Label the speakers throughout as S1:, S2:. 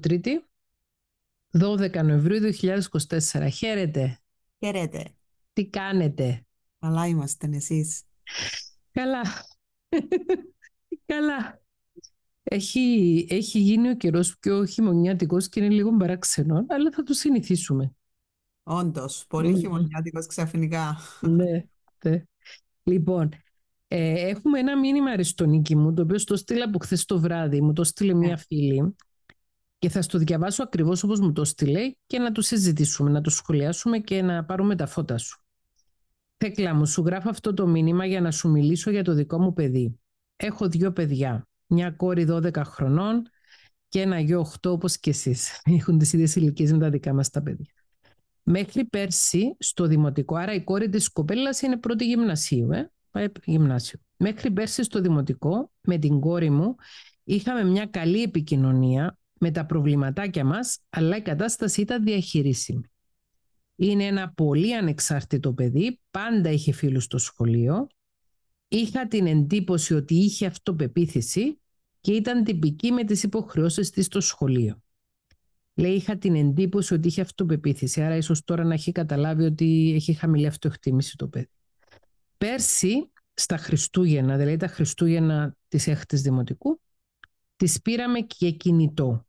S1: τρίτη, 12 Νοεμβρίου 2024. Χαίρετε. Χαίρετε. Τι κάνετε. Καλά είμαστε εσείς. Καλά. Καλά. Έχει, έχει γίνει ο καιρός πιο χειμωνιάτικος και είναι λίγο παράξενο, αλλά θα το συνηθίσουμε. Όντως, πολύ ναι. χειμωνιάτικος ξαφνικά. ναι, ναι. Λοιπόν, ε, έχουμε ένα μήνυμα αριστονίκη μου, το οποίο το στείλα από χθες το βράδυ. Μου το στείλε μια ναι. φίλη και θα στο διαβάσω ακριβώς όπως μου το στείλε και να το συζητήσουμε, να το σχολιάσουμε και να πάρουμε τα φώτα σου. Θέκλα μου, σου γράφω αυτό το μήνυμα για να σου μιλήσω για το δικό μου παιδί. Έχω δύο παιδιά, μια κόρη 12 χρονών και ένα γιο 8 όπως και εσείς. Έχουν τις ίδιες ηλικίες με τα δικά μας τα παιδιά. Μέχρι πέρσι στο δημοτικό, άρα η κόρη της κοπέλας είναι πρώτη γυμνασίου, πάει ε, γυμνάσιο. Μέχρι πέρσι στο δημοτικό με την κόρη μου είχαμε μια καλή επικοινωνία, με τα προβληματάκια μας, αλλά η κατάσταση ήταν διαχειρίσιμη. Είναι ένα πολύ ανεξάρτητο παιδί, πάντα είχε φίλους στο σχολείο. Είχα την εντύπωση ότι είχε αυτοπεποίθηση και ήταν τυπική με τις υποχρεώσεις της στο σχολείο. Λέει, είχα την εντύπωση ότι είχε αυτοπεποίθηση, άρα ίσως τώρα να έχει καταλάβει ότι έχει χαμηλή αυτοεκτίμηση το παιδί. Πέρσι, στα Χριστούγεννα, δηλαδή τα Χριστούγεννα της έκτης δημοτικού, τις πήραμε και κινητό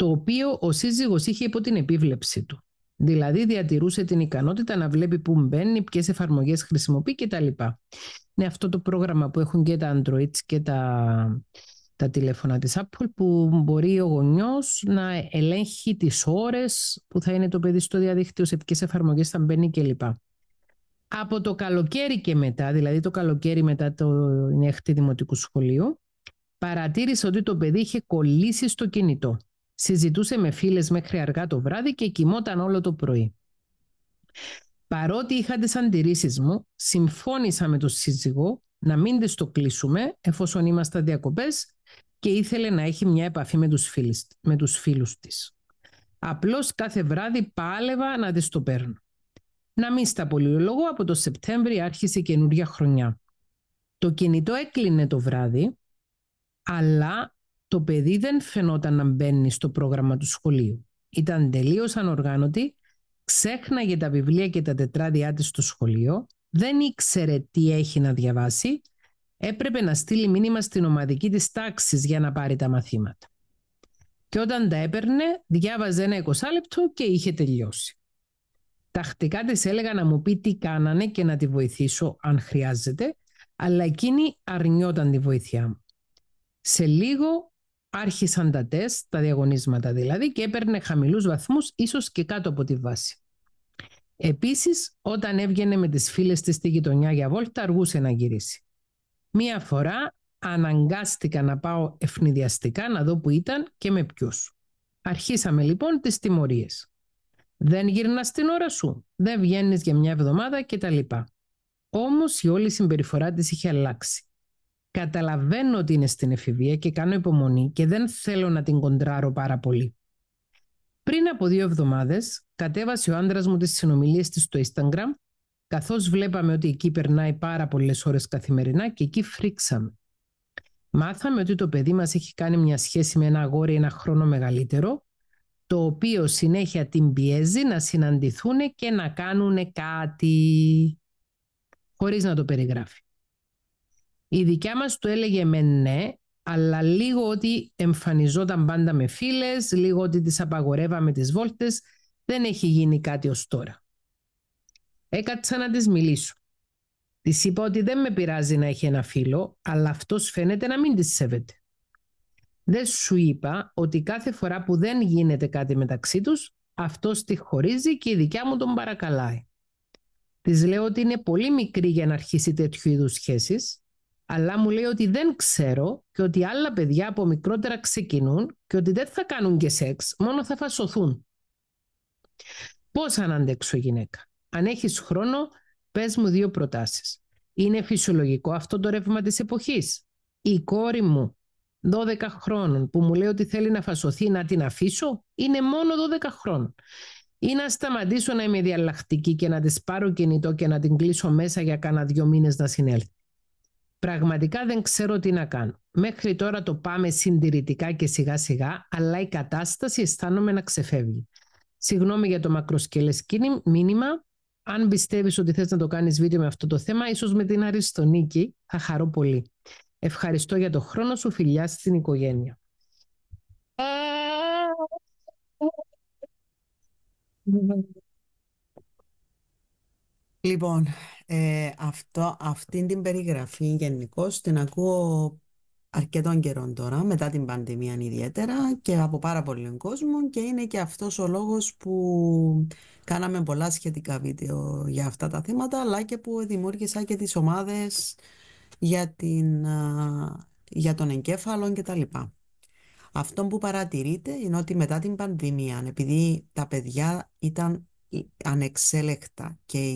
S1: το οποίο ο σύζυγος είχε υπό την επίβλεψή του. Δηλαδή διατηρούσε την ικανότητα να βλέπει πού μπαίνει, ποιες εφαρμογές χρησιμοποιεί κτλ. Είναι αυτό το πρόγραμμα που έχουν και τα Android και τα, τα τηλέφωνα της Apple που μπορεί ο γονιός να ελέγχει τις ώρες που θα είναι το παιδί στο διαδίκτυο, σε ποιες εφαρμογές θα μπαίνει κλπ. Από το καλοκαίρι και μετά, δηλαδή το καλοκαίρι μετά το νέχτη δημοτικού σχολείου, παρατήρησε ότι το παιδί είχε κολλήσει στο κινητό συζητούσε με φίλες μέχρι αργά το βράδυ και κοιμόταν όλο το πρωί. Παρότι είχα τις αντιρρήσεις μου, συμφώνησα με τον σύζυγο να μην τις το κλείσουμε εφόσον ήμασταν διακοπές και ήθελε να έχει μια επαφή με τους, φίλους, με τους της. Απλώς κάθε βράδυ πάλευα να της το παίρνω. Να μην στα πολυλογώ, από το Σεπτέμβριο άρχισε καινούργια χρονιά. Το κινητό έκλεινε το βράδυ, αλλά το παιδί δεν φαινόταν να μπαίνει στο πρόγραμμα του σχολείου. Ήταν τελείως ανοργάνωτη, ξέχναγε τα βιβλία και τα τετράδια της στο σχολείο, δεν ήξερε τι έχει να διαβάσει, έπρεπε να στείλει μήνυμα στην ομαδική της τάξης για να πάρει τα μαθήματα. Και όταν τα έπαιρνε, διάβαζε ένα εικοσάλεπτο και είχε τελειώσει. Τακτικά της έλεγα να μου πει τι κάνανε και να τη βοηθήσω αν χρειάζεται, αλλά εκείνη αρνιόταν τη βοήθειά μου. Σε λίγο Άρχισαν τα τεστ, τα διαγωνίσματα δηλαδή, και έπαιρνε χαμηλούς βαθμούς, ίσως και κάτω από τη βάση. Επίσης, όταν έβγαινε με τις φίλες της στη γειτονιά για βόλτα, αργούσε να γυρίσει. Μία φορά αναγκάστηκα να πάω ευνηδιαστικά να δω που ήταν και με ποιους. Αρχίσαμε λοιπόν τις τιμωρίες. Δεν γύρνα την ώρα σου, δεν βγαίνεις για μια εβδομάδα κτλ. Όμως η όλη συμπεριφορά της είχε αλλάξει. Καταλαβαίνω ότι είναι στην εφηβεία και κάνω υπομονή και δεν θέλω να την κοντράρω πάρα πολύ. Πριν από δύο εβδομάδες, κατέβασε ο άντρας μου τις συνομιλίες της στο Instagram, καθώς βλέπαμε ότι εκεί περνάει πάρα πολλές ώρες καθημερινά και εκεί φρίξαμε. Μάθαμε ότι το παιδί μας έχει κάνει μια σχέση με ένα αγόρι ένα χρόνο μεγαλύτερο, το οποίο συνέχεια την πιέζει να συναντηθούν και να κάνουν κάτι χωρίς να το περιγράφει. Η δικιά μας του έλεγε με ναι, αλλά λίγο ότι εμφανιζόταν πάντα με φίλες, λίγο ότι τις απαγορεύαμε τις βόλτες, δεν έχει γίνει κάτι ως τώρα. Έκατσα να της μιλήσω. Της είπα ότι δεν με πειράζει να έχει ένα φίλο, αλλά αυτός φαίνεται να μην της σέβεται. Δεν σου είπα ότι κάθε φορά που δεν γίνεται κάτι μεταξύ τους, αυτός τη χωρίζει και η δικιά μου τον παρακαλάει. Της λέω ότι είναι πολύ μικρή για να αρχίσει τέτοιου είδους σχέσεις αλλά μου λέει ότι δεν ξέρω και ότι άλλα παιδιά από μικρότερα ξεκινούν και ότι δεν θα κάνουν και σεξ, μόνο θα φασωθούν. Πώς αν αντέξω γυναίκα. Αν έχεις χρόνο, πες μου δύο προτάσεις. Είναι φυσιολογικό αυτό το ρεύμα της εποχής. Η κόρη μου 12 χρόνων που μου λέει ότι θέλει να φασωθεί να την αφήσω, είναι μόνο 12 χρόνων. Ή να σταματήσω να είμαι διαλλακτική και να της πάρω κινητό και να την κλείσω μέσα για κάνα δύο μήνες να συνέλθει. Πραγματικά δεν ξέρω τι να κάνω. Μέχρι τώρα το πάμε συντηρητικά και σιγά σιγά, αλλά η κατάσταση αισθάνομαι να ξεφεύγει. Συγγνώμη για το μακροσκελές μήνυμα. Αν πιστεύεις ότι θες να το κάνεις βίντεο με αυτό το θέμα, ίσως με την Αριστονίκη, θα χαρώ πολύ. Ευχαριστώ για το χρόνο σου, φιλιά στην οικογένεια.
S2: Λοιπόν, ε, αυτό, αυτή την περιγραφή γενικώ την ακούω αρκετών καιρών τώρα, μετά την πανδημία ιδιαίτερα και από πάρα πολύ κόσμο και είναι και αυτός ο λόγος που κάναμε πολλά σχετικά βίντεο για αυτά τα θέματα αλλά και που δημιούργησα και τις ομάδες για, την, για τον εγκέφαλο και τα λοιπά. Αυτό που παρατηρείται είναι ότι μετά την πανδημία, επειδή τα παιδιά ήταν ανεξέλεκτα και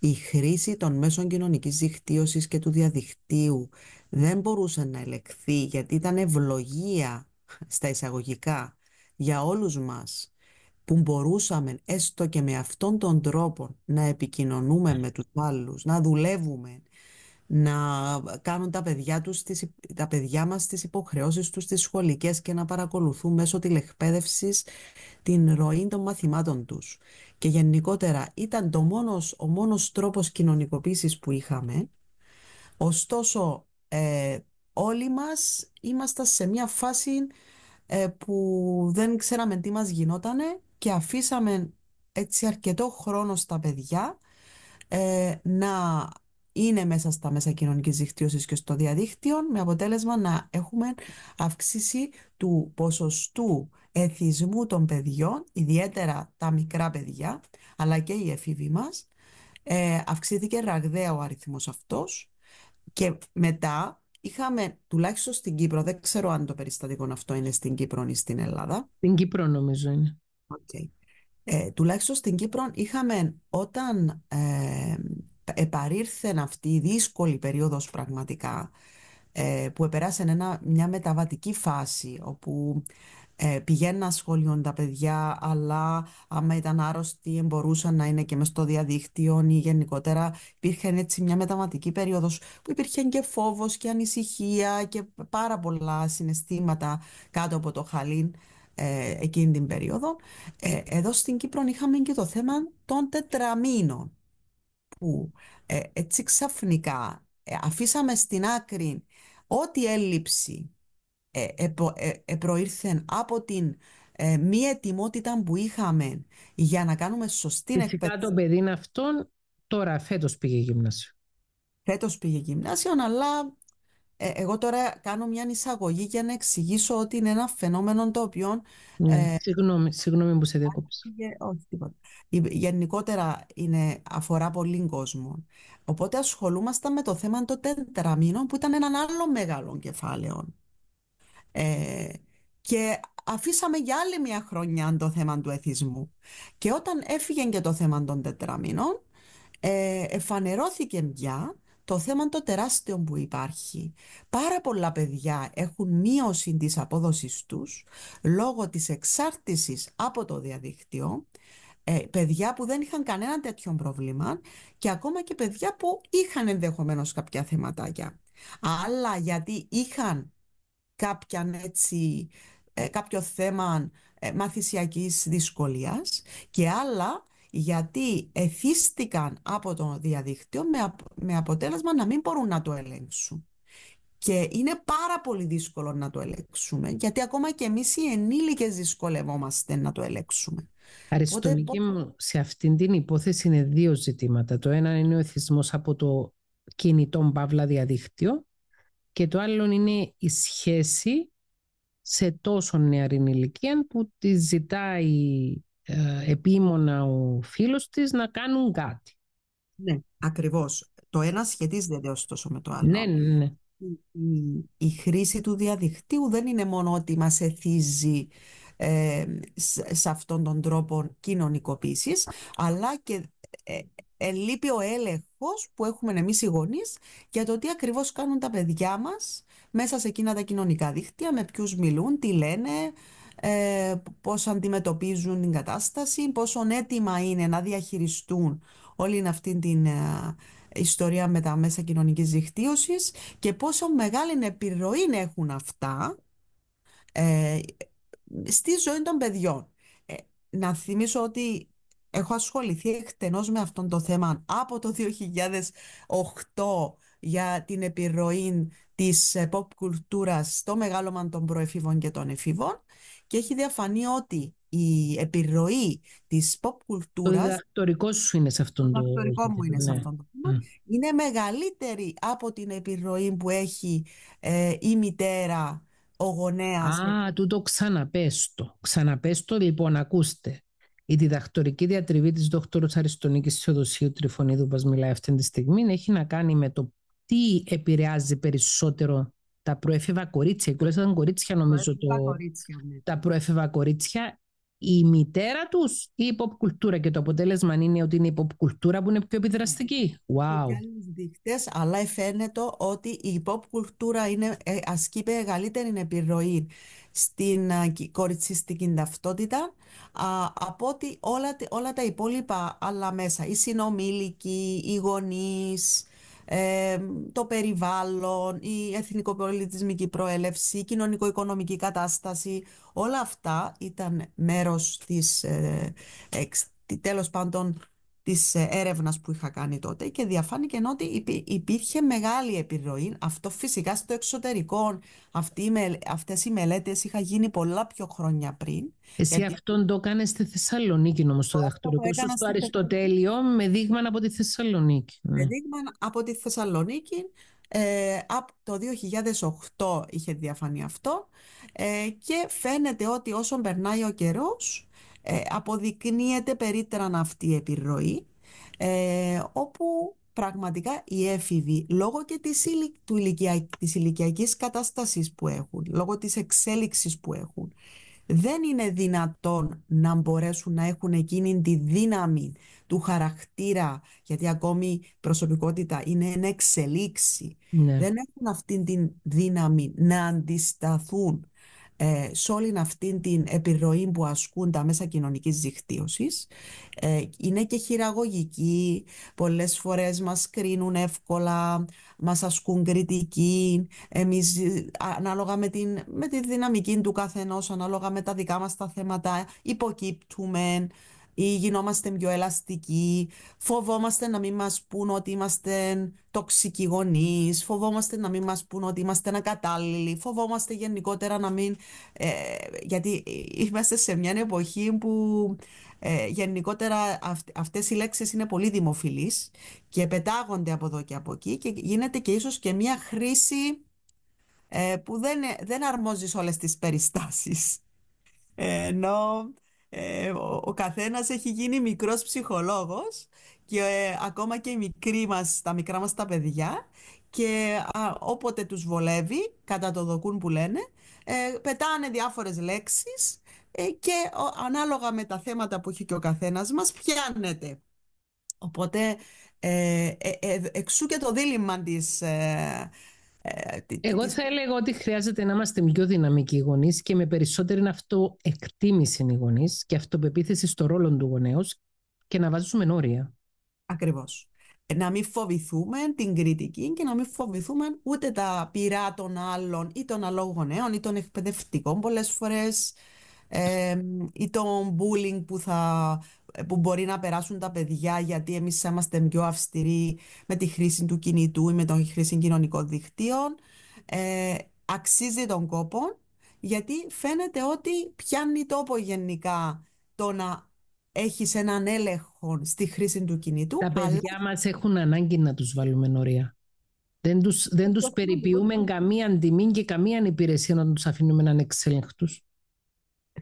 S2: η, χρήση των μέσων κοινωνικής δικτύωσης και του διαδικτύου δεν μπορούσε να ελεγχθεί γιατί ήταν ευλογία στα εισαγωγικά για όλους μας που μπορούσαμε έστω και με αυτόν τον τρόπο να επικοινωνούμε ναι. με τους άλλους, να δουλεύουμε, να κάνουν τα παιδιά, τους, τα παιδιά μας τις υποχρεώσεις τους στις σχολικές και να παρακολουθούν μέσω τηλεκπαίδευσης την ροή των μαθημάτων τους. Και γενικότερα ήταν το μόνος, ο μόνος τρόπος κοινωνικοποίησης που είχαμε. Ωστόσο, ε, όλοι μας ήμασταν σε μια φάση ε, που δεν ξέραμε τι μας γινότανε και αφήσαμε έτσι αρκετό χρόνο στα παιδιά ε, να είναι μέσα στα μέσα κοινωνικής δικτύωσης και στο διαδίκτυο, με αποτέλεσμα να έχουμε αύξηση του ποσοστού εθισμού των παιδιών, ιδιαίτερα τα μικρά παιδιά, αλλά και οι εφήβοι μας. Ε, αυξήθηκε ραγδαία ο αριθμός αυτός. και μετά είχαμε, τουλάχιστον στην Κύπρο, δεν ξέρω αν το περιστατικό αυτό είναι στην Κύπρο ή στην Ελλάδα. Στην Κύπρο νομίζω είναι. Okay. Ε, τουλάχιστον στην Κύπρο είχαμε όταν ε, επαρήρθε αυτή η δύσκολη περίοδος πραγματικά ε, που επεράσε ένα, μια μεταβατική φάση όπου ε, πηγαίνουν να τα παιδιά αλλά άμα ήταν άρρωστοι μπορούσαν να είναι και μες στο διαδίκτυο ή γενικότερα υπήρχε έτσι μια μεταβατική περίοδος που υπήρχε και φόβος και ανησυχία και πάρα πολλά συναισθήματα κάτω από το χαλίν ε, εκείνη την περίοδο. Ε, εδώ στην Κύπρο είχαμε και το θέμα των τετραμήνων που ε, έτσι ξαφνικά ε, αφήσαμε στην άκρη ό,τι έλλειψη ε, ε από την ε, μη ετοιμότητα που είχαμε για να κάνουμε σωστή εκπαίδευση. Φυσικά το παιδί αυτόν τώρα φέτος πήγε γυμνάσιο. Φέτος πήγε γυμνάσιο, αλλά ε, εγώ τώρα κάνω μια εισαγωγή για να εξηγήσω ότι είναι ένα φαινόμενο το οποίο... Ναι, ε, συγγνώμη, συγγνώμη που σε διακόψα. Όχι, τίποτα. Γενικότερα είναι, αφορά πολύ κόσμο. Οπότε ασχολούμασταν με το θέμα των τετραμήνων που ήταν έναν άλλο μεγάλο κεφάλαιο. Ε, και αφήσαμε για άλλη μια χρονιά το θέμα του εθισμού. Και όταν έφυγε και το θέμα των τετραμήνων, ε, εφανερώθηκε πια το θέμα το τεράστιο που υπάρχει. Πάρα πολλά παιδιά έχουν μείωση της απόδοσης τους λόγω της εξάρτησης από το διαδίκτυο ε, παιδιά που δεν είχαν κανένα τέτοιο πρόβλημα και ακόμα και παιδιά που είχαν ενδεχομένως κάποια θεματάκια. Αλλά γιατί είχαν κάποια έτσι, ε, κάποιο θέμα ε, μαθησιακής δυσκολίας και άλλα γιατί εθίστηκαν από το διαδίκτυο με, με αποτέλεσμα να μην μπορούν να το ελέγξουν. Και είναι πάρα πολύ δύσκολο να το ελέγξουμε, γιατί ακόμα και εμείς οι ενήλικες δυσκολευόμαστε να το ελέγξουμε.
S1: Αριστονική μου, σε αυτήν την υπόθεση είναι δύο ζητήματα. Το ένα είναι ο εθισμός από το κινητό παύλα διαδίκτυο και το άλλο είναι η σχέση σε τόσο νεαρή ηλικία που τη ζητάει ε, επίμονα ο φίλος της να κάνουν κάτι.
S2: Ναι, ακριβώς. Το ένα σχετίζεται ωστόσο με το άλλο. Ναι, ναι, ναι. Η, η χρήση του διαδικτύου δεν είναι μόνο ότι μας εθίζει ε, σε αυτόν τον τρόπο κοινωνικοποίησης, αλλά και ε, λείπει ο έλεγχος που έχουμε εμείς οι γονείς για το τι ακριβώς κάνουν τα παιδιά μας μέσα σε εκείνα τα κοινωνικά δίκτυα, με ποιους μιλούν, τι λένε, ε, πώς αντιμετωπίζουν την κατάσταση, πόσο έτοιμα είναι να διαχειριστούν όλη αυτή την ε, ιστορία με τα μέσα κοινωνικής δικτύωσης και πόσο μεγάλη επιρροή έχουν αυτά ε, στη ζωή των παιδιών. Ε, να θυμίσω ότι έχω ασχοληθεί εκτενώς με αυτό το θέμα από το 2008 για την επιρροή της pop κουλτούρας στο μεγάλωμα των προεφήβων και των εφήβων και έχει διαφανεί ότι η επιρροή της pop κουλτούρας... Το
S1: διδακτορικό σου είναι σε αυτόν το... Το διδακτορικό μου είναι σε ναι. αυτόν το θέμα.
S2: Είναι μεγαλύτερη από την επιρροή που έχει ε, η μητέρα, ο γονέας... Α,
S1: τούτο ξαναπέστο. Ξαναπέστο, λοιπόν, ακούστε. Η διδακτορική διατριβή της δόκτωρος Αριστονίκης Θεοδοσίου Τριφωνίδου, που μιλάει αυτή τη στιγμή, έχει να κάνει με το τι επηρεάζει περισσότερο τα προεφήβα κορίτσια, οι ήταν κορίτσια νομίζω το... Ναι. Τα προεφήβα κορίτσια, η μητέρα τους ή η η pop κουλτούρα. και το αποτέλεσμα είναι ότι είναι η pop κουλτούρα που είναι πιο επιδραστική. Ναι. Wow. Δείκτες, αλλά
S2: φαίνεται ότι η κουλτούρα είναι, ε, ασκεί μεγαλύτερη επιρροή στην ε, κοριτσιστική ταυτότητα από ότι όλα, όλα τα υπόλοιπα άλλα μέσα, οι συνομήλικοι, οι γονείς, το περιβάλλον, η εθνικοπολιτισμική προέλευση, η κοινωνικο-οικονομική κατάσταση, όλα αυτά ήταν μέρος της, ε, τέλος πάντων, της ε, έρευνας που είχα κάνει τότε και διαφάνηκε ότι υπήρχε μεγάλη επιρροή. Αυτό φυσικά στο εξωτερικό, αυτή, αυτές οι μελέτες είχα
S1: γίνει πολλά πιο χρόνια πριν. Εσύ γιατί... αυτόν το έκανες στη Θεσσαλονίκη όμω το δαχτυλικό σου, στο Αριστοτέλειο, με δείγμα από τη Θεσσαλονίκη. Ναι. Με
S2: δείγμα από τη Θεσσαλονίκη, ε, από το 2008 είχε διαφανεί αυτό ε, και φαίνεται ότι όσο περνάει ο καιρός ε, αποδεικνύεται περίτεραν αυτή η επιρροή, ε, όπου πραγματικά οι έφηβοι, λόγω και της, του ηλικια, της ηλικιακής κατάστασης που έχουν, λόγω της εξέλιξης που έχουν, δεν είναι δυνατόν να μπορέσουν να έχουν εκείνη τη δύναμη του χαρακτήρα, γιατί ακόμη η προσωπικότητα είναι εν εξελίξη. Ναι. Δεν έχουν αυτή τη δύναμη να αντισταθούν ε, σε όλη αυτή την επιρροή που ασκούν τα μέσα κοινωνικής δικτύωσης. Ε, είναι και χειραγωγική, πολλές φορές μας κρίνουν εύκολα, μας ασκούν κριτική, εμείς ανάλογα με, την, με τη δυναμική του καθενός, ανάλογα με τα δικά μας τα θέματα, υποκύπτουμε, ή γινόμαστε πιο ελαστικοί, φοβόμαστε να μην μας πούν ότι είμαστε τοξικοί γονείς, φοβόμαστε να μην μας πούν ότι είμαστε ακατάλληλοι, φοβόμαστε γενικότερα να μην... Ε, γιατί είμαστε σε μια εποχή που ε, γενικότερα αυ- αυτές οι λέξεις είναι πολύ δημοφιλείς και πετάγονται από εδώ και από εκεί και γίνεται και ίσως και μια χρήση ε, που δεν, δεν αρμόζει σε όλες τις περιστάσεις. Ε, ενώ ε, ο, ο καθένας έχει γίνει μικρός ψυχολόγος και ε, ακόμα και οι μικροί μας, τα μικρά μας τα παιδιά και όποτε τους βολεύει, κατά το δοκούν που λένε, ε, πετάνε διάφορες λέξεις ε, και ανάλογα με τα θέματα που έχει και ο καθένας μας
S1: πιάνεται. Οπότε ε, εξού και το δίλημμα της ε, Εγώ θα έλεγα ότι χρειάζεται να είμαστε πιο δυναμικοί γονείς και με περισσότερη αυτοεκτίμηση οι γονείς και αυτοπεποίθηση στο ρόλο του γονέως και να βάζουμε όρια. Ακριβώς. Ε, να μην φοβηθούμε την κριτική και να μην
S2: φοβηθούμε ούτε τα πειρά των άλλων ή των αλόγων γονέων ή των εκπαιδευτικών πολλές φορές ε, ή των bullying που θα που μπορεί να περάσουν τα παιδιά γιατί εμείς είμαστε πιο αυστηροί με τη χρήση του κινητού ή με τη χρήση κοινωνικών δικτύων. Ε, αξίζει τον κόπο γιατί φαίνεται ότι πιάνει τόπο γενικά το να έχεις έναν έλεγχο
S1: στη χρήση του κινητού. Τα παιδιά αλλά... μας έχουν ανάγκη να τους βάλουμε νωρία. Δεν τους, δεν τους περιποιούμε καμία τιμή και καμία υπηρεσία να τους αφήνουμε εξελεγχτούς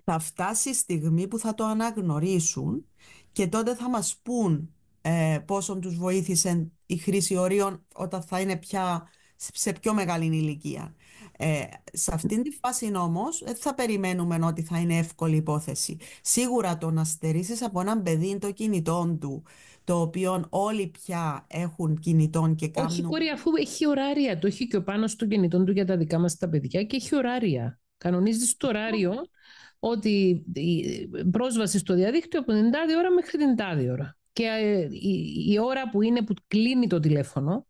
S1: θα φτάσει η στιγμή που θα το αναγνωρίσουν και τότε
S2: θα μας πούν ε, πόσον τους βοήθησε η χρήση ορίων όταν θα είναι πια σε πιο μεγάλη ηλικία. Ε, σε αυτήν τη φάση όμως δεν θα περιμένουμε ότι θα είναι εύκολη υπόθεση. Σίγουρα το να στερήσεις από έναν παιδί το κινητό του, το οποίο όλοι πια έχουν κινητών και κάνουν... Όχι κόρη,
S1: αφού έχει ωράρια, το έχει και ο πάνω στο κινητό του για τα δικά μας τα παιδιά και έχει ωράρια. Κανονίζεις το ωράριο ότι η πρόσβαση στο διαδίκτυο από την τάδη ώρα μέχρι την τάδη ώρα. Και ε, η ώρα που είναι που κλείνει το τηλέφωνο,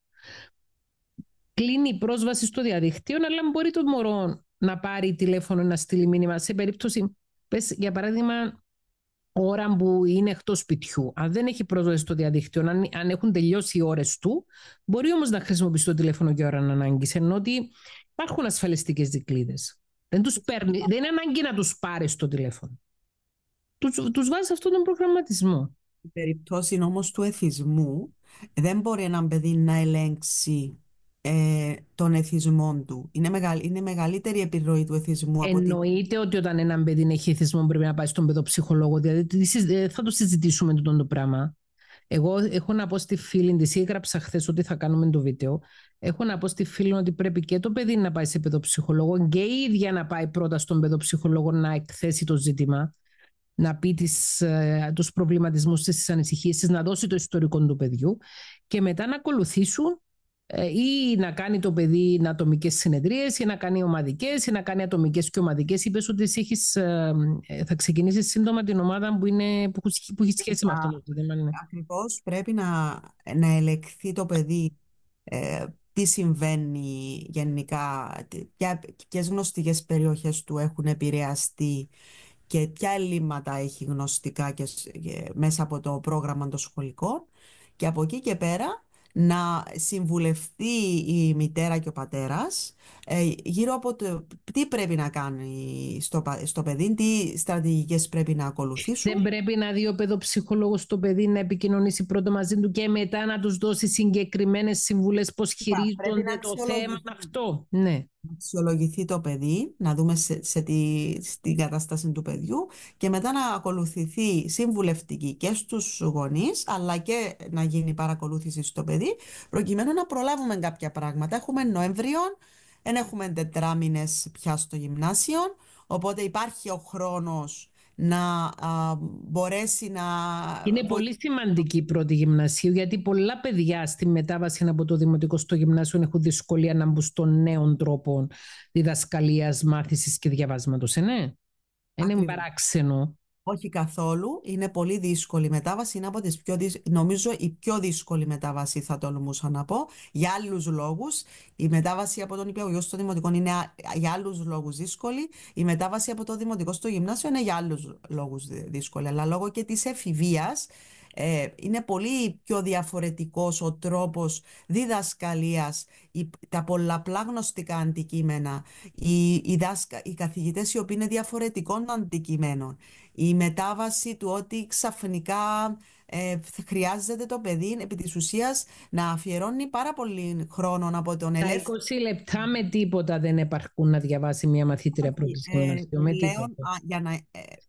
S1: κλείνει η πρόσβαση στο διαδίκτυο, αλλά μπορεί το μωρό να πάρει τηλέφωνο να στείλει μήνυμα. Σε περίπτωση, πες, για παράδειγμα, ώρα που είναι εκτός σπιτιού. Αν δεν έχει πρόσβαση στο διαδίκτυο, αν, αν έχουν τελειώσει οι ώρες του, μπορεί όμως να χρησιμοποιήσει το τηλέφωνο και ώρα ανάγκης. Ενώ ότι υπάρχουν ασφαλιστικές δικλίδε. Δεν, τους παίρνει, δεν είναι ανάγκη να τους πάρεις το τηλέφωνο. Τους, τους βάζεις αυτόν τον προγραμματισμό.
S2: Στην περίπτωση όμως του εθισμού, δεν μπορεί ένα παιδί να ελέγξει
S1: ε, τον εθισμό του. Είναι, μεγαλ, είναι μεγαλύτερη επιρροή του εθισμού. Εννοείται ότι όταν ένα παιδί έχει εθισμό πρέπει να πάει στον παιδοψυχολόγο. Δηλαδή ε, θα το συζητήσουμε το πράγμα. Εγώ έχω να πω στη φίλη της, έγραψα χθες ότι θα κάνουμε το βίντεο. Έχω να πω στη φίλη ότι πρέπει και το παιδί να πάει σε παιδοψυχολόγο και η ίδια να πάει πρώτα στον παιδοψυχολόγο να εκθέσει το ζήτημα, να πει του προβληματισμού ε, τους προβληματισμούς ανησυχίε να δώσει το ιστορικό του παιδιού και μετά να ακολουθήσουν ε, ή να κάνει το παιδί να ατομικές συνεδρίες, ή να κάνει ομαδικές, ή να κάνει ατομικές και ομαδικές. Είπες ότι έχεις, ε, ε, θα ξεκινήσεις σύντομα την ομάδα που, είναι, που, που έχει σχέση με αυτό. το δηλαδή, ναι. Ακριβώς. Πρέπει να, να ελεγχθεί το παιδί ε, τι
S2: συμβαίνει γενικά, ποιες γνωστικές περιοχές του έχουν επηρεαστεί και ποια ελλείμματα έχει γνωστικά και, μέσα από το πρόγραμμα των σχολικών. Και από εκεί και πέρα να συμβουλευτεί η μητέρα και ο πατέρας ε, γύρω από το τι πρέπει να κάνει στο, στο παιδί, τι στρατηγικές πρέπει να ακολουθήσουν.
S1: Δεν πρέπει να δει ο παιδοψυχολόγος Το παιδί να επικοινωνήσει πρώτα μαζί του και μετά να τους δώσει συγκεκριμένες συμβουλές πώς χειρίζονται το θέμα
S2: αυτό. Ναι. Να αξιολογηθεί το παιδί, να δούμε σε, σε τη, στην κατάσταση του παιδιού και μετά να ακολουθηθεί συμβουλευτική και στους γονείς αλλά και να γίνει παρακολούθηση στο παιδί προκειμένου να προλάβουμε κάποια πράγματα. Έχουμε Νοέμβριο. Δεν έχουμε τετράμινες πια στο γυμνάσιο, οπότε υπάρχει ο χρόνος να μπορέσει να... Είναι πολύ
S1: σημαντική η πρώτη γυμνασίου γιατί πολλά παιδιά στη μετάβαση από το δημοτικό στο γυμνάσιο έχουν δυσκολία να μπουν στον νέο τρόπο διδασκαλίας, μάθησης και διαβάσματος, ε, ναι. Ε, είναι παράξενο.
S2: Όχι καθόλου. Είναι πολύ δύσκολη η μετάβαση. από τις πιο δυσ... Νομίζω η πιο δύσκολη μετάβαση θα τολμούσα να πω. Για άλλους λόγους. Η μετάβαση από τον υπηαγωγό στο δημοτικό είναι για άλλους λόγους δύσκολη. Η μετάβαση από το δημοτικό στο γυμνάσιο είναι για άλλους λόγους δύσκολη. Αλλά λόγω και της εφηβείας ε, είναι πολύ πιο διαφορετικός ο τρόπος διδασκαλίας τα πολλαπλά γνωστικά αντικείμενα, οι, οι, δάσκα, οι καθηγητές οι οποίοι είναι διαφορετικών αντικειμένων, η μετάβαση του ότι ξαφνικά ε, χρειάζεται το παιδί επί της ουσίας να αφιερώνει πάρα πολύ χρόνο από τον
S1: ελεύθερο. Τα 20 λεπτά με τίποτα δεν επαρκούν να διαβάσει μια μαθήτρια πρώτης Ε, ε, ε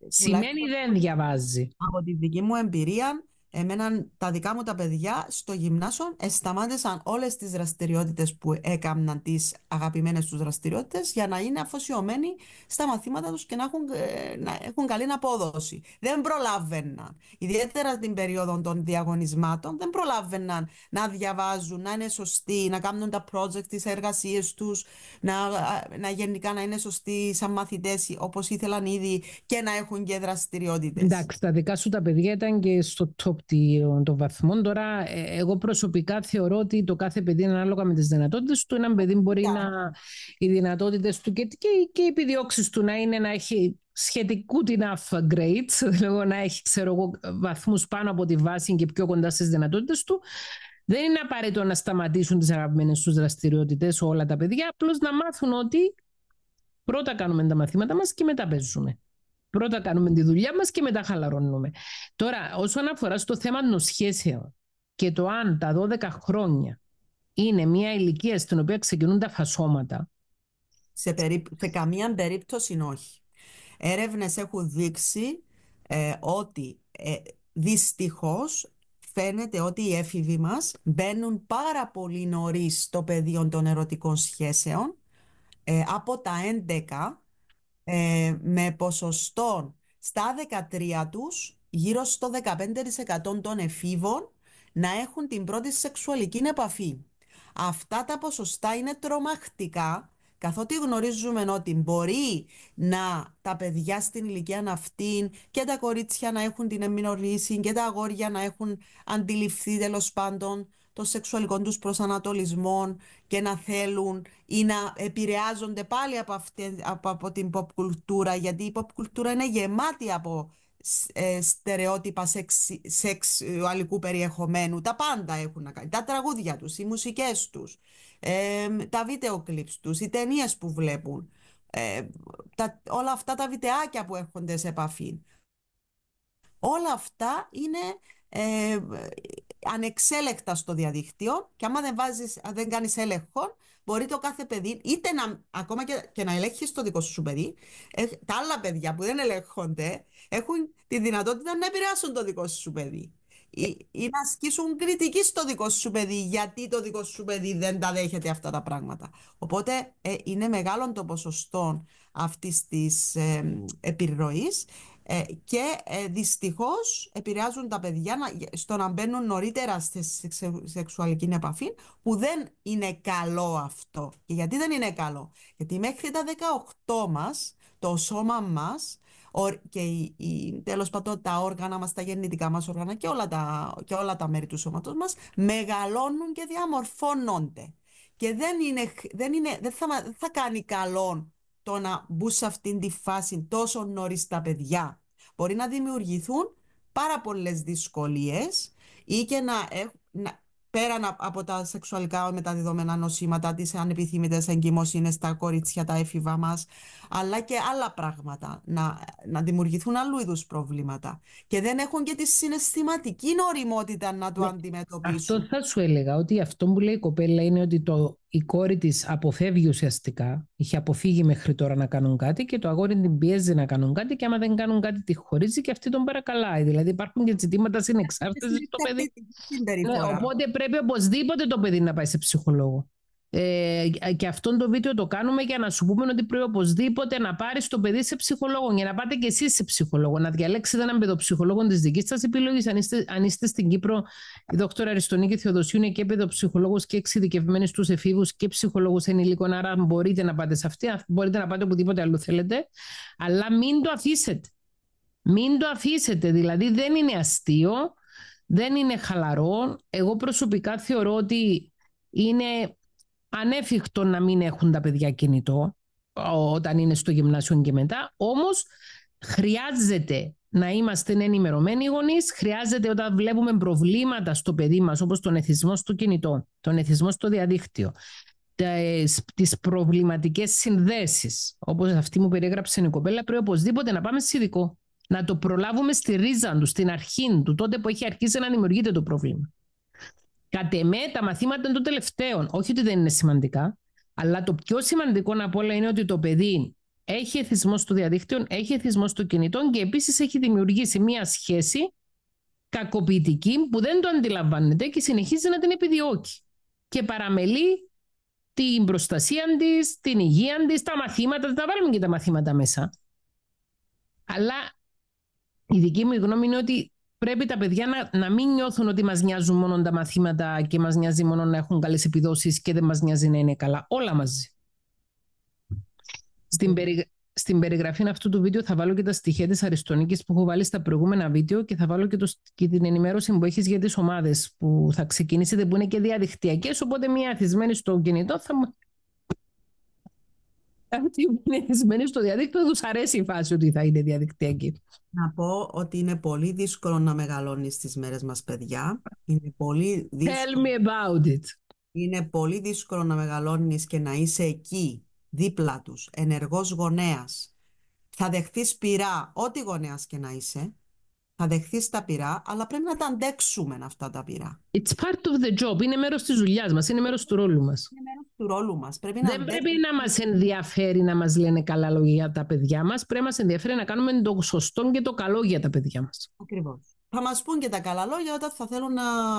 S1: Σημαίνει δεν διαβάζει. Από τη δική μου εμπειρία
S2: Εμένα τα δικά μου τα παιδιά στο γυμνάσιο σταμάτησαν όλες τις δραστηριότητες που έκαναν τις αγαπημένες τους δραστηριότητες για να είναι αφοσιωμένοι στα μαθήματα τους και ε, να έχουν, καλή απόδοση. Δεν προλάβαιναν. Ιδιαίτερα στην περίοδο των διαγωνισμάτων δεν προλάβαιναν να διαβάζουν, να είναι σωστοί, να κάνουν τα project, τις εργασίες τους, να, να γενικά να είναι σωστοί σαν μαθητές όπως ήθελαν ήδη και να έχουν και δραστηριότητες.
S1: Εντάξει, τα δικά σου τα παιδιά ήταν και στο top των βαθμών. Τώρα, ε, εγώ προσωπικά θεωρώ ότι το κάθε παιδί είναι ανάλογα με τις δυνατότητες του. Ένα παιδί μπορεί ναι. να. οι δυνατότητες του και, και, και οι επιδιώξεις του να είναι να έχει σχετικού την grades, δηλαδή να έχει βαθμούς πάνω από τη βάση και πιο κοντά στις δυνατότητες του. Δεν είναι απαραίτητο να σταματήσουν τις αγαπημένες τους δραστηριότητέ όλα τα παιδιά, απλώς να μάθουν ότι πρώτα κάνουμε τα μαθήματα μας και μετά παίζουμε. Πρώτα κάνουμε τη δουλειά μας και μετά χαλαρώνουμε. Τώρα, όσον αφορά στο θέμα των σχέσεων και το αν τα 12 χρόνια είναι μια ηλικία στην οποία ξεκινούν τα φασώματα. Σε, περί... καμία περίπτωση όχι.
S2: Έρευνες έχουν δείξει ε, ότι ε, δυστυχώς φαίνεται ότι οι έφηβοι μας μπαίνουν πάρα πολύ νωρίς στο πεδίο των ερωτικών σχέσεων. Ε, από τα 11 ε, με ποσοστό στα 13 τους γύρω στο 15% των εφήβων να έχουν την πρώτη σεξουαλική επαφή. Αυτά τα ποσοστά είναι τρομακτικά, καθότι γνωρίζουμε ότι μπορεί να τα παιδιά στην ηλικία αυτή και τα κορίτσια να έχουν την εμμηνορνήση και τα αγόρια να έχουν αντιληφθεί τέλος πάντων των σεξουαλικών τους προσανατολισμών και να θέλουν ή να επηρεάζονται πάλι από, αυτή, από, την pop κουλτούρα γιατί η pop κουλτούρα είναι γεμάτη από ε, στερεότυπα σεξ, σεξουαλικού περιεχομένου. Τα πάντα έχουν να κάνει. Τα τραγούδια τους, οι μουσικές τους, ε, τα βίντεο κλιπς τους, οι ταινίες που βλέπουν. Ε, τα, όλα αυτά τα βιτεάκια που έρχονται σε επαφή. Όλα αυτά είναι, ε, ανεξέλεκτα στο διαδίκτυο και άμα δεν, βάζεις, δεν κάνεις έλεγχο, μπορεί το κάθε παιδί, είτε να, ακόμα και, να ελέγχεις το δικό σου παιδί, τα άλλα παιδιά που δεν ελέγχονται έχουν τη δυνατότητα να επηρεάσουν το δικό σου παιδί. Ή, να ασκήσουν κριτική στο δικό σου παιδί, γιατί το δικό σου παιδί δεν τα δέχεται αυτά τα πράγματα. Οπότε ε, είναι μεγάλο το ποσοστό αυτής της ε, επιρροής. Ε, και ε, δυστυχώς επηρεάζουν τα παιδιά να, στο να μπαίνουν νωρίτερα στη σεξουαλική επαφή, που δεν είναι καλό αυτό. Και γιατί δεν είναι καλό, Γιατί μέχρι τα 18 μας, το σώμα μας και η, πάντων τα όργανα μας, τα γεννητικά μας όργανα και όλα τα, και όλα τα μέρη του σώματος μας μεγαλώνουν και διαμορφώνονται. Και δεν, είναι, δεν, είναι, δεν θα, δεν θα κάνει καλό το να μπουν σε αυτήν τη φάση τόσο νωρίς τα παιδιά. Μπορεί να δημιουργηθούν πάρα πολλές δυσκολίες ή και να, έχουν πέραν από τα σεξουαλικά μεταδιδόμενα νοσήματα, τις ανεπιθύμητες εγκυμοσύνες τα κορίτσια, τα έφηβα μας, αλλά και άλλα πράγματα, να, να δημιουργηθούν άλλου είδους προβλήματα. Και δεν έχουν και τη συναισθηματική νοημότητα να το ναι, αντιμετωπίσουν.
S1: Αυτό θα σου έλεγα, ότι αυτό που λέει η κοπέλα είναι ότι το η κόρη της αποφεύγει ουσιαστικά, είχε αποφύγει μέχρι τώρα να κάνουν κάτι και το αγόρι την πιέζει να κάνουν κάτι και άμα δεν κάνουν κάτι τη χωρίζει και αυτή τον παρακαλάει. Δηλαδή υπάρχουν και ζητήματα συνεξάρτησης το παιδί. Ναι, οπότε πρέπει οπωσδήποτε το παιδί να πάει σε ψυχολόγο. Ε, και αυτό το βίντεο το κάνουμε για να σου πούμε ότι πρέπει οπωσδήποτε να πάρεις το παιδί σε ψυχολόγο, για να πάτε και εσείς σε ψυχολόγο, να διαλέξετε έναν παιδοψυχολόγο της δικής σας επιλογής. Αν, είστε, αν είστε στην Κύπρο, η δόκτωρα Αριστονίκη Θεοδοσίου είναι και παιδοψυχολόγος και εξειδικευμένης στους εφήβους και ψυχολόγος ενηλίκων. Άρα μπορείτε να πάτε σε αυτή, μπορείτε να πάτε οπουδήποτε άλλο θέλετε. Αλλά μην το αφήσετε. Μην το αφήσετε. Δηλαδή δεν είναι αστείο, δεν είναι χαλαρό. Εγώ προσωπικά θεωρώ ότι είναι ανέφικτο να μην έχουν τα παιδιά κινητό όταν είναι στο γυμνάσιο και μετά, όμως χρειάζεται να είμαστε ενημερωμένοι γονείς. Χρειάζεται όταν βλέπουμε προβλήματα στο παιδί μας, όπως τον εθισμό στο κινητό, τον εθισμό στο διαδίκτυο, τις προβληματικές συνδέσεις, όπως αυτή μου περιέγραψε η κοπέλα, πρέπει οπωσδήποτε να πάμε σε ειδικό. Να το προλάβουμε στη ρίζα του, στην αρχή του, τότε που έχει αρχίσει να δημιουργείται το πρόβλημα. Κατ' εμέ τα μαθήματα των τελευταίων. Όχι ότι δεν είναι σημαντικά, αλλά το πιο σημαντικό από όλα είναι ότι το παιδί έχει εθισμός στο διαδίκτυο, έχει εθισμός στο κινητό και επίσης έχει δημιουργήσει μία σχέση κακοποιητική που δεν το αντιλαμβάνεται και συνεχίζει να την επιδιώκει. Και παραμελεί την προστασία της, την υγεία της, τα μαθήματα. Δεν τα βάλουμε και τα μαθήματα μέσα. Αλλά η δική μου γνώμη είναι ότι πρέπει τα παιδιά να, να μην νιώθουν ότι μας νοιάζουν μόνο τα μαθήματα και μας νοιάζει μόνο να έχουν καλε επιδόσεις και δεν μας νοιάζει να είναι καλά. Όλα μαζί. Στην, στην περιγραφή αυτού του βίντεο θα βάλω και τα στοιχεία της αριστονίκης που έχω βάλει στα προηγούμενα βίντεο και θα βάλω και, το, και την ενημέρωση που έχεις για τις ομάδες που θα ξεκινήσετε που είναι και διαδικτυακές, οπότε μια αθισμένη στο κινητό θα, ότι είναι στο διαδίκτυο, δεν τους αρέσει η φάση ότι θα είναι διαδικτυακή.
S2: Να πω ότι είναι πολύ δύσκολο να μεγαλώνεις τις μέρες μας, παιδιά. Είναι πολύ δύσκολο. Tell me about it. Είναι πολύ δύσκολο να μεγαλώνεις και να είσαι εκεί, δίπλα τους, ενεργός γονέας. Θα δεχθείς πειρά, ό,τι γονέας και να είσαι θα δεχθείς τα πειρά, αλλά πρέπει να τα αντέξουμε
S1: αυτά τα πειρά. It's part of the job. Είναι μέρος της δουλειάς μας, είναι μέρος του ρόλου μας. Είναι μέρος του ρόλου μας. Δεν πρέπει να μας ενδιαφέρει να μας λένε καλά λόγια για τα παιδιά μας. Πρέπει να μας ενδιαφέρει να κάνουμε το σωστό και το καλό για τα παιδιά μας.
S2: Ακριβώς. Θα μας πούν και τα καλά λόγια όταν θα θέλουν να,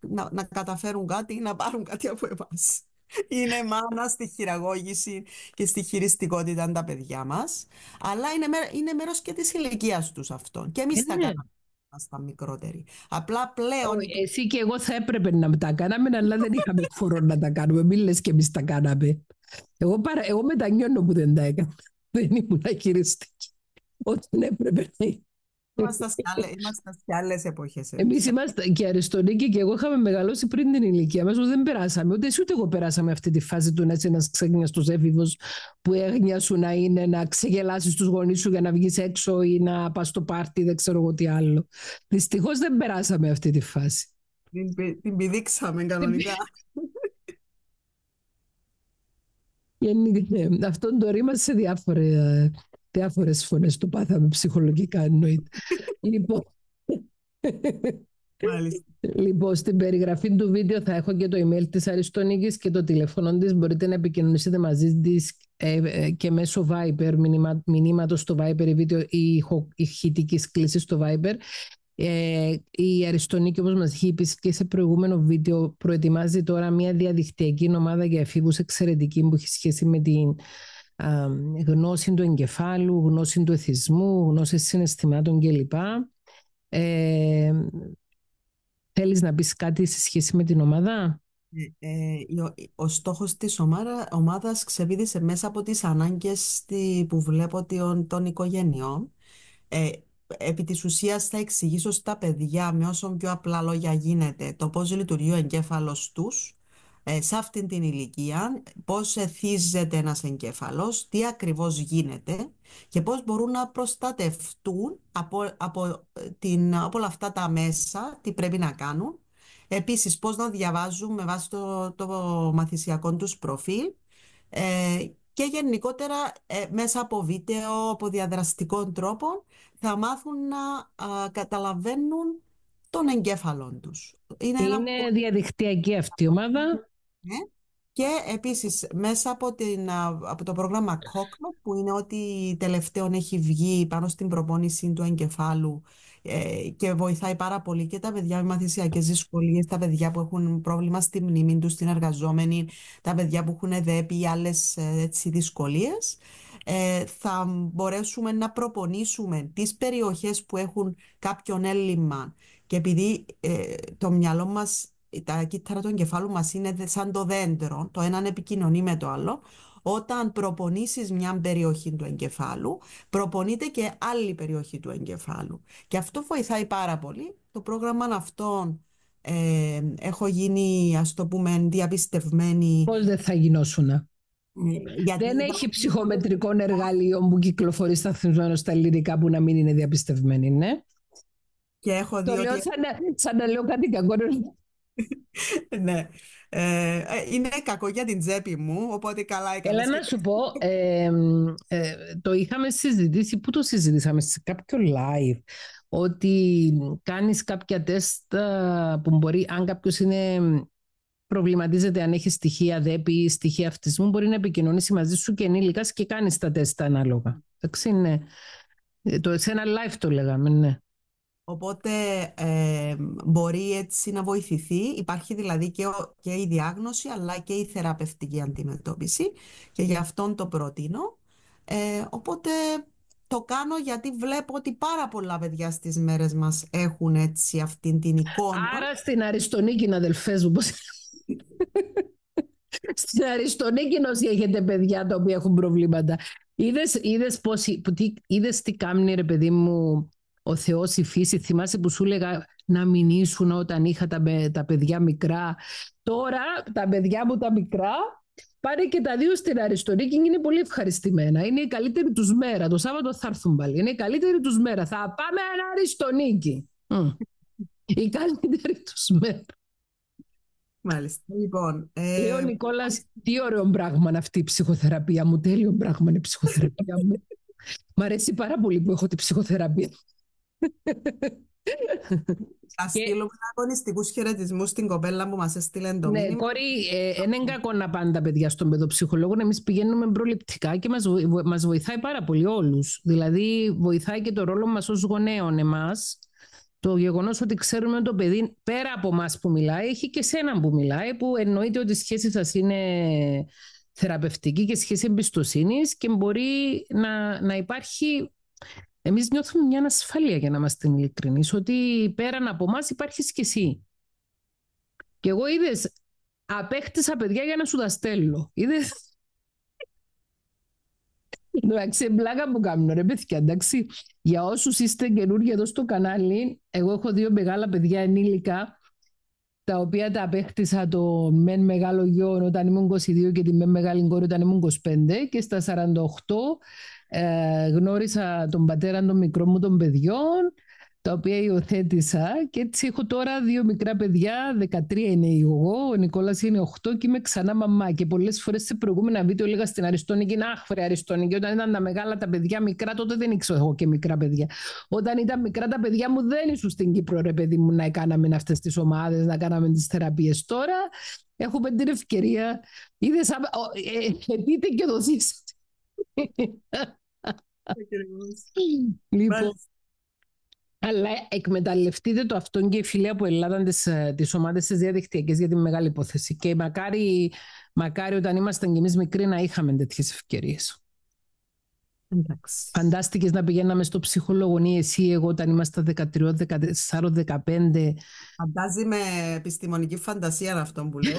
S2: να, να καταφέρουν κάτι ή να πάρουν κάτι από εμάς. Είναι μάνα στη χειραγώγηση και στη χειριστικότητα τα παιδιά μας. Αλλά είναι,
S1: είναι μέρος και της ηλικίας τους αυτό. Και εμείς τα ε. κάναμε στα μικρότερη. Απλά πλέον... εσύ και εγώ θα έπρεπε να τα κάναμε, αλλά δεν είχαμε χώρο να τα κάνουμε. Μην λες και εμείς τα κάναμε. Εγώ, παρα... εγώ μετανιώνω που δεν τα έκανα. Δεν ήμουν χειριστική. Όταν έπρεπε να
S2: Είμαστε σε άλλε εποχέ. Εμείς
S1: είμαστε και Αριστονίκη και εγώ είχαμε μεγαλώσει πριν την ηλικία μας. Δεν περάσαμε, ούτε εσύ ούτε εγώ περάσαμε αυτή τη φάση του να είσαι ένας ξέγνιαστο έφηβο που έγνοιας σου να είναι να ξεγελάσεις τους γονείς σου για να βγεις έξω ή να πας στο πάρτι, δεν ξέρω εγώ τι άλλο. Δυστυχώς δεν περάσαμε αυτή τη φάση.
S2: Την, την πηδήξαμε κανονικά.
S1: Ε, Αυτό το ρήμα σε διάφορα ε, Διάφορες φωνές το πάθαμε ψυχολογικά εννοείται. λοιπόν... Λοιπόν, στην περιγραφή του βίντεο θα έχω και το email της Αριστονίκης και το τηλέφωνο της. Μπορείτε να επικοινωνήσετε μαζί της ε, ε, και μέσω Viber, μηνύματο μηνύματος στο Viber ή βίντεο ή ηχητικής κλήσης στο Viber. Ε, η Αριστονίκη, όπως μας είχε πει και σε προηγούμενο βίντεο, προετοιμάζει τώρα μια διαδικτυακή ομάδα για εφήβους εξαιρετική που έχει σχέση με την γνώση του εγκεφάλου, γνώση του εθισμού, γνώση συναισθημάτων κλπ. Ε, θέλεις να πεις κάτι σε σχέση με την ομάδα?
S2: Ε, ε ο, ο στόχος της ομάδα, ομάδας ξεβίδησε μέσα από τις ανάγκες που βλέπω των οικογενειών. Ε, επί της ουσίας θα εξηγήσω στα παιδιά με όσο πιο απλά λόγια γίνεται το πώς λειτουργεί ο εγκέφαλος τους ε, σε αυτήν την ηλικία, πώς εθίζεται ένας εγκέφαλος, τι ακριβώς γίνεται και πώς μπορούν να προστατευτούν από, από, ε, την, όλα αυτά τα μέσα, τι πρέπει να κάνουν. Επίσης, πώς να διαβάζουν με βάση το, το μαθησιακό τους προφίλ ε, και γενικότερα μέσα από βίντεο, από διαδραστικών τρόπων θα μάθουν να καταλαβαίνουν τον εγκέφαλο τους. Είναι, είναι
S1: διαδικτυακή αυτή η ομάδα. Ναι.
S2: Και επίσης μέσα από, την, από το πρόγραμμα COCMA που είναι ότι τελευταίον έχει βγει πάνω στην προπόνηση του εγκεφάλου ε, και βοηθάει πάρα πολύ και τα παιδιά με μαθησιακές δυσκολίες, τα παιδιά που έχουν πρόβλημα στη μνήμη τους, στην εργαζόμενη, τα παιδιά που έχουν ΕΔΕΠ ή άλλες ε, έτσι, δυσκολίες. Ε, θα μπορέσουμε να προπονήσουμε τις περιοχές που έχουν κάποιον έλλειμμα και επειδή ε, το μυαλό μας τα κύτταρα του εγκεφάλου μας είναι σαν το δέντρο, το έναν επικοινωνεί με το άλλο, όταν προπονήσεις μια περιοχή του εγκεφάλου, προπονείται και άλλη περιοχή του εγκεφάλου. Και αυτό βοηθάει πάρα πολύ. Το πρόγραμμα αυτό
S1: ε, έχω γίνει, ας το πούμε, διαπιστευμένη... Πώς δεν θα γινώσουν, ε, γιατί... Δεν έχει ψυχομετρικό εργαλείο που κυκλοφορεί θυμμένα, στα ελληνικά που να μην είναι διαπιστευμένη, ναι.
S2: Και έχω δει το ότι... λέω σαν, σαν να
S1: λέω κάτι κακό
S2: ναι. Ε, ε, είναι κακό για την τσέπη μου, οπότε καλά έκανες. Έλα να
S1: σου πω, ε, το είχαμε συζητήσει, πού το συζητήσαμε, σε κάποιο live, ότι κάνεις κάποια τεστ που μπορεί, αν κάποιος είναι προβληματίζεται αν έχεις στοιχεία ΔΕΠΗ ή στοιχεία αυτισμού, μπορεί να επικοινωνήσει μαζί σου και ενήλικας και κάνεις τα τεστ ανάλογα. Εντάξει, ναι. Ε, το, σε ένα live το λέγαμε, ναι.
S2: Οπότε ε, μπορεί έτσι να βοηθηθεί. Υπάρχει δηλαδή και, ο, και η διάγνωση αλλά και η θεραπευτική αντιμετώπιση και γι' αυτόν το προτείνω. Ε, οπότε το κάνω γιατί βλέπω ότι πάρα πολλά παιδιά στις μέρες μας έχουν έτσι αυτή την εικόνα.
S1: Άρα στην Αριστονίκη, αδελφές μου, Στην Αριστονίκη όσοι έχετε παιδιά τα οποία έχουν προβλήματα. Είδες, είδες, είδες τι κάνει ρε παιδί μου ο Θεός, η φύση. Θυμάσαι που σου έλεγα να μην ήσουν όταν είχα τα, τα παιδιά μικρά. Τώρα τα παιδιά μου τα μικρά πάρε και τα δύο στην Αριστορή και είναι πολύ ευχαριστημένα. Είναι η καλύτερη τους μέρα. Το Σάββατο θα έρθουν πάλι. Είναι η καλύτερη τους μέρα. Θα πάμε ένα Αριστονίκη. Mm. η καλύτερη τους μέρα. Μάλιστα. Λοιπόν, ε... Λέω Νικόλας, τι ωραίο πράγμα είναι αυτή η ψυχοθεραπεία μου. Τέλειο πράγμα είναι η ψυχοθεραπεία μου. Μ' αρέσει πάρα πολύ που έχω την ψυχοθεραπεία. Θα στείλουμε αγωνιστικού χαιρετισμού στην κοπέλα που μας έστειλε το ναι, μήνυμα. Ναι, κόρη, ε, δεν είναι κακό να πάνε τα παιδιά στον παιδοψυχολόγο. Εμείς πηγαίνουμε προληπτικά και μας βοηθάει πάρα πολύ όλους. Δηλαδή, βοηθάει και το ρόλο μας ως γονέων εμάς. Το γεγονός ότι ξέρουμε ότι το παιδί πέρα από εμά που μιλάει, έχει και σένα που μιλάει, που εννοείται ότι η σχέση σας είναι θεραπευτική και σχέση εμπιστοσύνης και μπορεί να, να υπάρχει εμείς νιώθουμε μια ανασφαλεία για να είμαστε ειλικρινείς, ότι πέραν από εμάς υπάρχεις και εσύ. Και εγώ είδες, απέκτησα παιδιά για να σου τα στέλνω. Είδες. Εντάξει, μπλάκα που κάνω ρε παιδιά, εντάξει. Για όσους είστε καινούργοι εδώ στο κανάλι, εγώ έχω δύο μεγάλα παιδιά ενήλικα τα οποία τα απέκτησα το μεν μεγάλο γιο όταν ήμουν 22 και τη μεν μεγάλη κόρη όταν ήμουν 25 και στα 48 ε, γνώρισα τον πατέρα των μικρών μου των παιδιών τα οποία υιοθέτησα και έτσι έχω τώρα δύο μικρά παιδιά, 13 είναι εγώ, ο Νικόλας είναι 8 και είμαι ξανά μαμά και πολλές φορές σε προηγούμενα βίντεο έλεγα στην Αριστόνικη να αχ Αριστόνικη, όταν ήταν τα μεγάλα τα παιδιά μικρά τότε δεν ήξερα εγώ και μικρά παιδιά όταν ήταν μικρά τα παιδιά μου δεν ήσουν στην Κύπρο ρε παιδί μου να έκαναμε αυτές τις ομάδες, να κάναμε τις θεραπείες τώρα έχουμε την ευκαιρία είδες, α... ε, ε, και δοθήσατε. Λοιπόν. Αλλά εκμεταλλευτείτε το αυτόν και η φιλία που ελάταν τις, ε, ομάδες της διαδικτυακής για τη μεγάλη υπόθεση. Και μακάρι, μακάρι όταν ήμασταν κι εμείς μικροί να είχαμε τέτοιες ευκαιρίες. Φαντάστηκες να πηγαίναμε στο ψυχολόγο ή ναι, εσύ, εγώ, όταν ήμασταν 13, 14, 15. Φαντάζει
S2: με επιστημονική φαντασία αυτό που λες.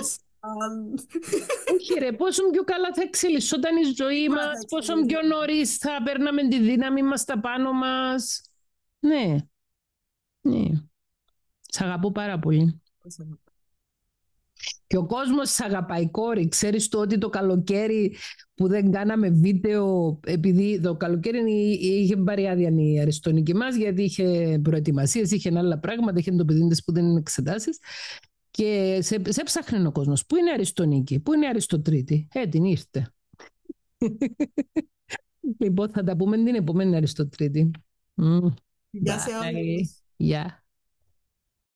S1: Όχι ρε, πόσο πιο καλά θα εξελισσόταν η ζωή μας, πόσο πιο νωρίς θα παίρναμε τη δύναμη μας τα πάνω μας. Ναι. Ναι. Σ' αγαπώ πάρα πολύ. Και ο κόσμος σ' αγαπάει κόρη. Ξέρεις το ότι το καλοκαίρι που δεν κάναμε βίντεο, επειδή το καλοκαίρι είχε πάρει άδεια η αριστονική μας, γιατί είχε προετοιμασίες, είχε άλλα πράγματα, είχε το παιδί που δεν είναι εξετάσεις. Και σε, σε ψάχνει ο κόσμος. Πού είναι αριστονική, πού είναι αριστοτρίτη. Ε, την ήρθε. λοιπόν, θα τα πούμε την επόμενη αριστοτρίτη. Γεια σε όλους. Yeah.